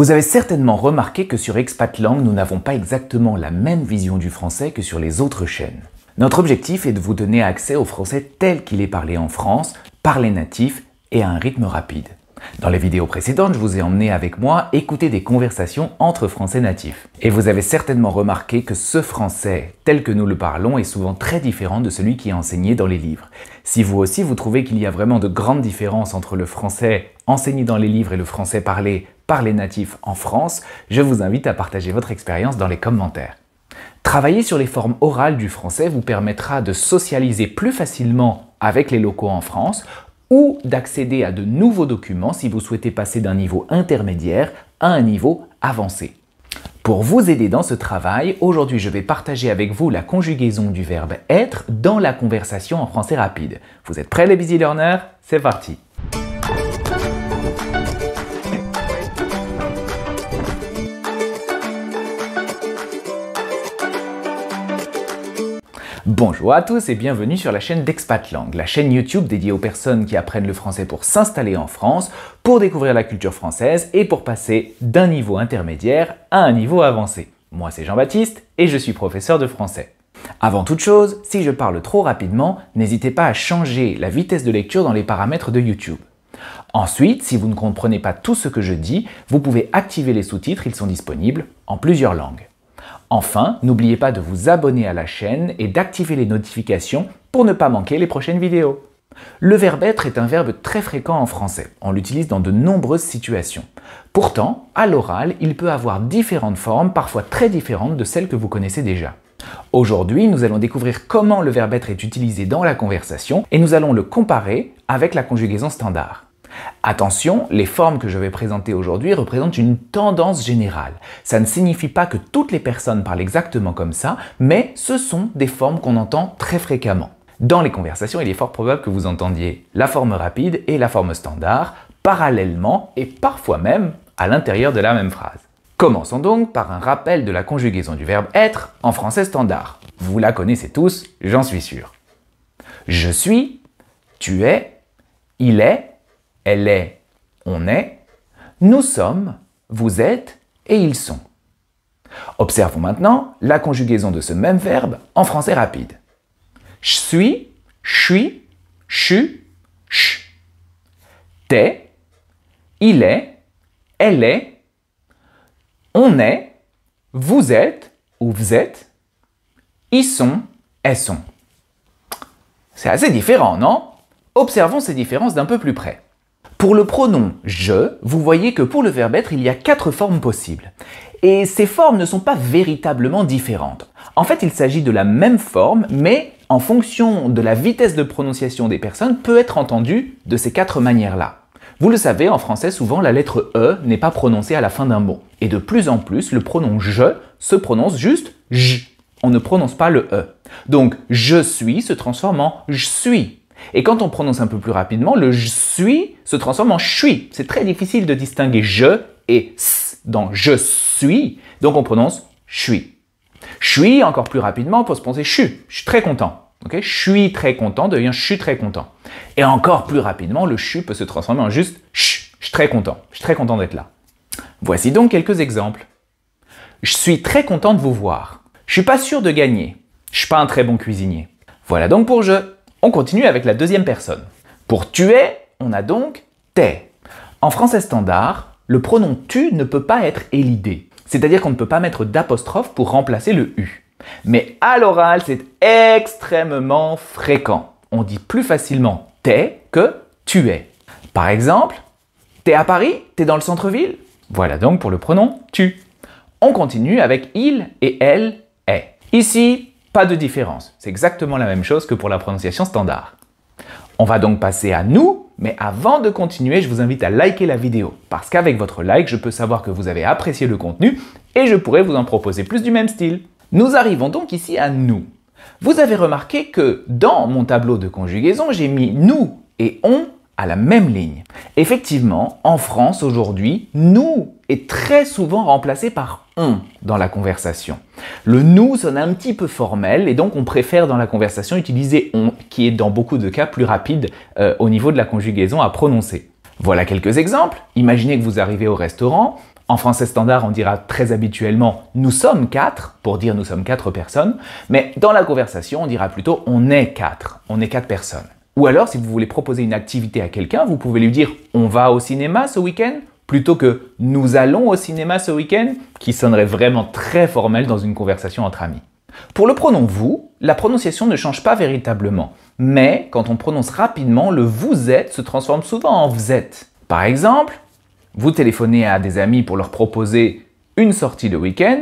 Vous avez certainement remarqué que sur Expatlang, nous n'avons pas exactement la même vision du français que sur les autres chaînes. Notre objectif est de vous donner accès au français tel qu'il est parlé en France, par les natifs et à un rythme rapide. Dans les vidéos précédentes, je vous ai emmené avec moi écouter des conversations entre français natifs. Et vous avez certainement remarqué que ce français tel que nous le parlons est souvent très différent de celui qui est enseigné dans les livres. Si vous aussi vous trouvez qu'il y a vraiment de grandes différences entre le français enseigné dans les livres et le français parlé par les natifs en France, je vous invite à partager votre expérience dans les commentaires. Travailler sur les formes orales du français vous permettra de socialiser plus facilement avec les locaux en France ou d'accéder à de nouveaux documents si vous souhaitez passer d'un niveau intermédiaire à un niveau avancé. Pour vous aider dans ce travail, aujourd'hui je vais partager avec vous la conjugaison du verbe être dans la conversation en français rapide. Vous êtes prêts les busy learners C'est parti Bonjour à tous et bienvenue sur la chaîne d'Expatlang, la chaîne YouTube dédiée aux personnes qui apprennent le français pour s'installer en France, pour découvrir la culture française et pour passer d'un niveau intermédiaire à un niveau avancé. Moi c'est Jean-Baptiste et je suis professeur de français. Avant toute chose, si je parle trop rapidement, n'hésitez pas à changer la vitesse de lecture dans les paramètres de YouTube. Ensuite, si vous ne comprenez pas tout ce que je dis, vous pouvez activer les sous-titres, ils sont disponibles en plusieurs langues. Enfin, n'oubliez pas de vous abonner à la chaîne et d'activer les notifications pour ne pas manquer les prochaines vidéos. Le verbe être est un verbe très fréquent en français. On l'utilise dans de nombreuses situations. Pourtant, à l'oral, il peut avoir différentes formes, parfois très différentes de celles que vous connaissez déjà. Aujourd'hui, nous allons découvrir comment le verbe être est utilisé dans la conversation et nous allons le comparer avec la conjugaison standard. Attention, les formes que je vais présenter aujourd'hui représentent une tendance générale. Ça ne signifie pas que toutes les personnes parlent exactement comme ça, mais ce sont des formes qu'on entend très fréquemment. Dans les conversations, il est fort probable que vous entendiez la forme rapide et la forme standard parallèlement et parfois même à l'intérieur de la même phrase. Commençons donc par un rappel de la conjugaison du verbe être en français standard. Vous la connaissez tous, j'en suis sûr. Je suis, tu es, il est, elle est, on est, nous sommes, vous êtes et ils sont. Observons maintenant la conjugaison de ce même verbe en français rapide. Je suis, je suis, chu, ch. T'es, il est, elle est, on est, vous êtes ou vous êtes, ils sont, elles sont. C'est assez différent, non Observons ces différences d'un peu plus près. Pour le pronom je, vous voyez que pour le verbe être, il y a quatre formes possibles. Et ces formes ne sont pas véritablement différentes. En fait, il s'agit de la même forme, mais en fonction de la vitesse de prononciation des personnes, peut être entendue de ces quatre manières-là. Vous le savez, en français, souvent la lettre E n'est pas prononcée à la fin d'un mot. Et de plus en plus, le pronom je se prononce juste J. On ne prononce pas le E. Donc, je suis se transforme en je suis. Et quand on prononce un peu plus rapidement, le je suis se transforme en je C'est très difficile de distinguer je et s dans je suis. Donc on prononce je suis. Je suis encore plus rapidement pour se penser chu. Je suis très content. Ok? je suis très content devient je suis très content. Et encore plus rapidement, le chu peut se transformer en juste ch. Je suis très content. Je suis très content d'être là. Voici donc quelques exemples. Je suis très content de vous voir. Je suis pas sûr de gagner. Je suis pas un très bon cuisinier. Voilà donc pour je. On continue avec la deuxième personne. Pour tuer, on a donc t'es. En français standard, le pronom tu ne peut pas être élidé, c'est-à-dire qu'on ne peut pas mettre d'apostrophe pour remplacer le u. Mais à l'oral, c'est extrêmement fréquent. On dit plus facilement t'es que tu es. Par exemple, t'es à Paris, t'es dans le centre-ville. Voilà donc pour le pronom tu. On continue avec il et elle est. Ici, pas de différence, c'est exactement la même chose que pour la prononciation standard. On va donc passer à nous, mais avant de continuer, je vous invite à liker la vidéo, parce qu'avec votre like, je peux savoir que vous avez apprécié le contenu et je pourrais vous en proposer plus du même style. Nous arrivons donc ici à nous. Vous avez remarqué que dans mon tableau de conjugaison, j'ai mis nous et on à la même ligne. Effectivement, en France aujourd'hui, nous est très souvent remplacé par on dans la conversation. Le nous sonne un petit peu formel et donc on préfère dans la conversation utiliser on qui est dans beaucoup de cas plus rapide euh, au niveau de la conjugaison à prononcer. Voilà quelques exemples. Imaginez que vous arrivez au restaurant. En français standard, on dira très habituellement nous sommes quatre pour dire nous sommes quatre personnes, mais dans la conversation, on dira plutôt on est quatre, on est quatre personnes. Ou alors, si vous voulez proposer une activité à quelqu'un, vous pouvez lui dire on va au cinéma ce week-end plutôt que nous allons au cinéma ce week-end, qui sonnerait vraiment très formel dans une conversation entre amis. Pour le pronom vous, la prononciation ne change pas véritablement, mais quand on prononce rapidement, le vous êtes se transforme souvent en vous êtes. Par exemple, vous téléphonez à des amis pour leur proposer une sortie de week-end.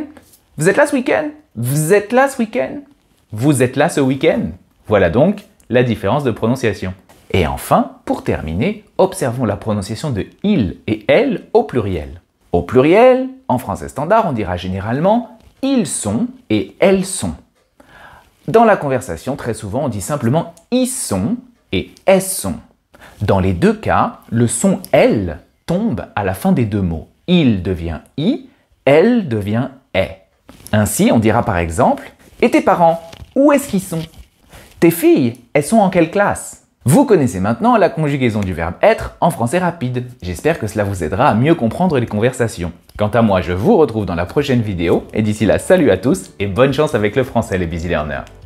Vous êtes là ce week-end Vous êtes là ce week-end Vous êtes là ce week-end Voilà donc la différence de prononciation. Et enfin, pour terminer, observons la prononciation de il et elle au pluriel. Au pluriel, en français standard, on dira généralement ils sont et elles sont. Dans la conversation, très souvent, on dit simplement ils sont et elles sont. Dans les deux cas, le son elle tombe à la fin des deux mots. Il devient i, elle devient est. Ainsi, on dira par exemple Et tes parents, où est-ce qu'ils sont tes filles, elles sont en quelle classe Vous connaissez maintenant la conjugaison du verbe être en français rapide. J'espère que cela vous aidera à mieux comprendre les conversations. Quant à moi, je vous retrouve dans la prochaine vidéo, et d'ici là, salut à tous, et bonne chance avec le français les Busy Learners